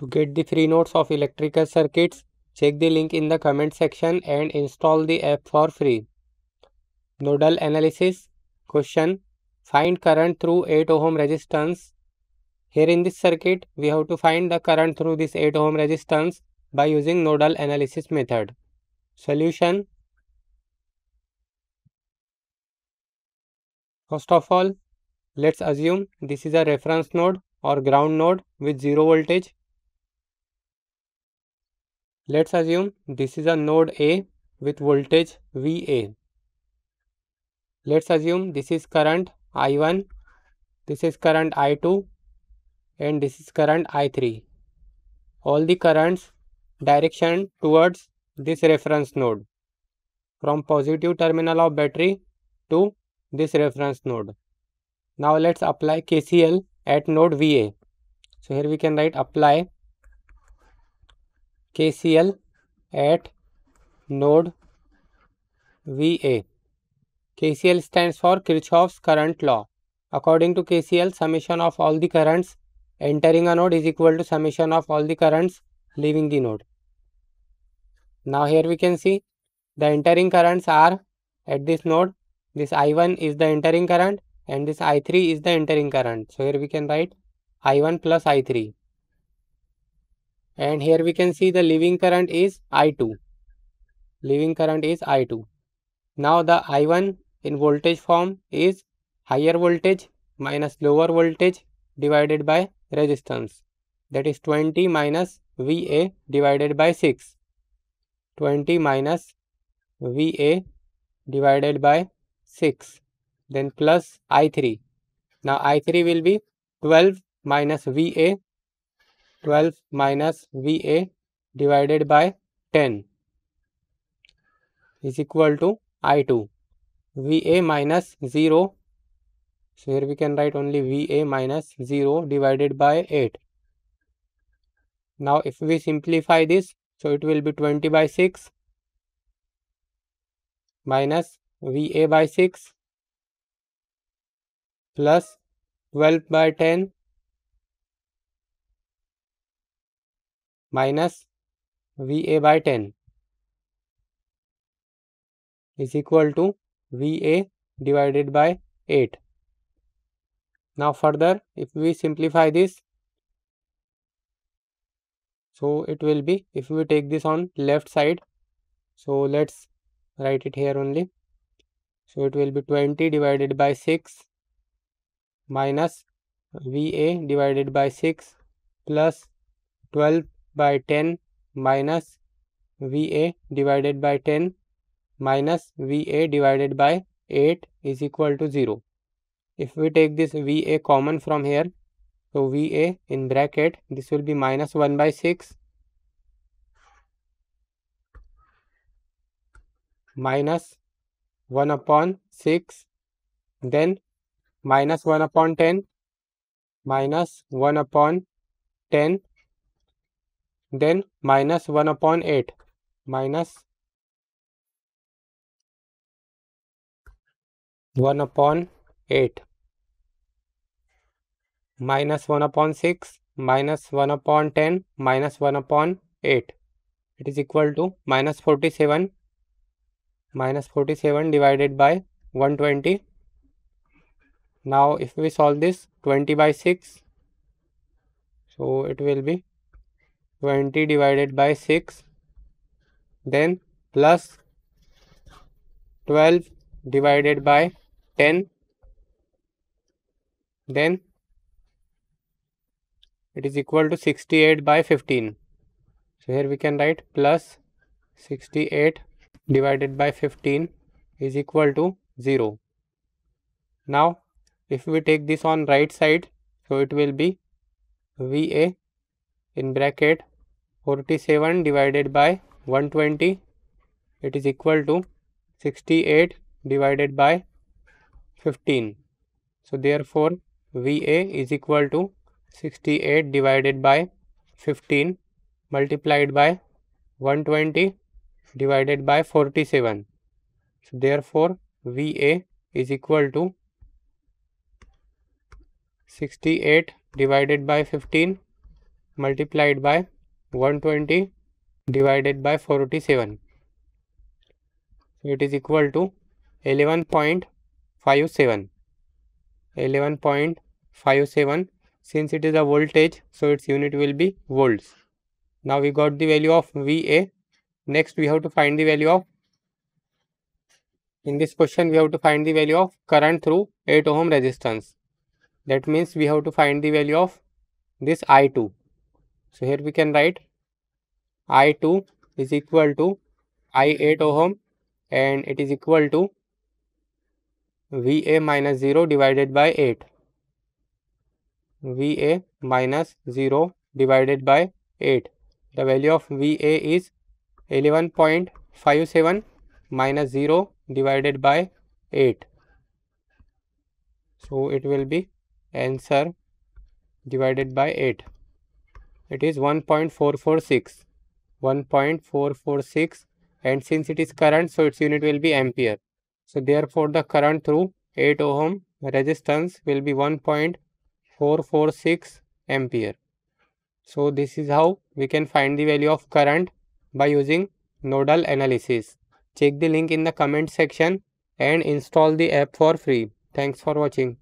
To get the free notes of electrical circuits, check the link in the comment section and install the app for free. Nodal analysis question find current through 8 ohm resistance. Here in this circuit, we have to find the current through this 8 ohm resistance by using nodal analysis method. Solution First of all, let's assume this is a reference node or ground node with 0 voltage Let's assume this is a node A with voltage VA. Let's assume this is current I1, this is current I2 and this is current I3. All the currents direction towards this reference node from positive terminal of battery to this reference node. Now let's apply KCL at node VA. So here we can write apply KCL at node VA. KCL stands for Kirchhoff's current law. According to KCL, summation of all the currents entering a node is equal to summation of all the currents leaving the node. Now here we can see the entering currents are at this node. This I1 is the entering current and this I3 is the entering current. So here we can write I1 plus I3 and here we can see the leaving current is I2. Leaving current is I2. Now the I1 in voltage form is higher voltage minus lower voltage divided by resistance that is 20 minus VA divided by 6. 20 minus VA divided by 6 then plus I3. Now I3 will be 12 minus VA 12 minus VA divided by 10 is equal to I2. VA minus 0. So, here we can write only VA minus 0 divided by 8. Now, if we simplify this, so it will be 20 by 6 minus VA by 6 plus 12 by 10 minus VA by 10 is equal to VA divided by 8. Now, further if we simplify this, so it will be if we take this on left side, so let's write it here only. So, it will be 20 divided by 6 minus VA divided by 6 plus 12 by 10 minus VA divided by 10 minus VA divided by 8 is equal to 0. If we take this VA common from here, so VA in bracket, this will be minus 1 by 6 minus 1 upon 6, then minus 1 upon 10 minus 1 upon 10 then minus 1 upon 8 minus 1 upon 8 minus 1 upon 6 minus 1 upon 10 minus 1 upon 8 it is equal to minus 47 minus 47 divided by 120 now if we solve this 20 by 6 so it will be 20 divided by 6 then plus 12 divided by 10 then it is equal to 68 by 15 so here we can write plus 68 divided by 15 is equal to 0 now if we take this on right side so it will be va in bracket 47 divided by 120 it is equal to 68 divided by 15. So, therefore, VA is equal to 68 divided by 15 multiplied by 120 divided by 47. So, therefore, VA is equal to 68 divided by 15 multiplied by 120 divided by forty seven. so it is equal to 11.57 11.57 since it is a voltage so its unit will be volts now we got the value of va next we have to find the value of in this question we have to find the value of current through 8 ohm resistance that means we have to find the value of this i2 so here we can write I2 is equal to I8 ohm and it is equal to Va minus 0 divided by 8. Va minus 0 divided by 8. The value of Va is 11.57 minus 0 divided by 8. So it will be answer divided by 8 it is 1.446 1.446 and since it is current so its unit will be ampere so therefore the current through 8 ohm resistance will be 1.446 ampere so this is how we can find the value of current by using nodal analysis check the link in the comment section and install the app for free thanks for watching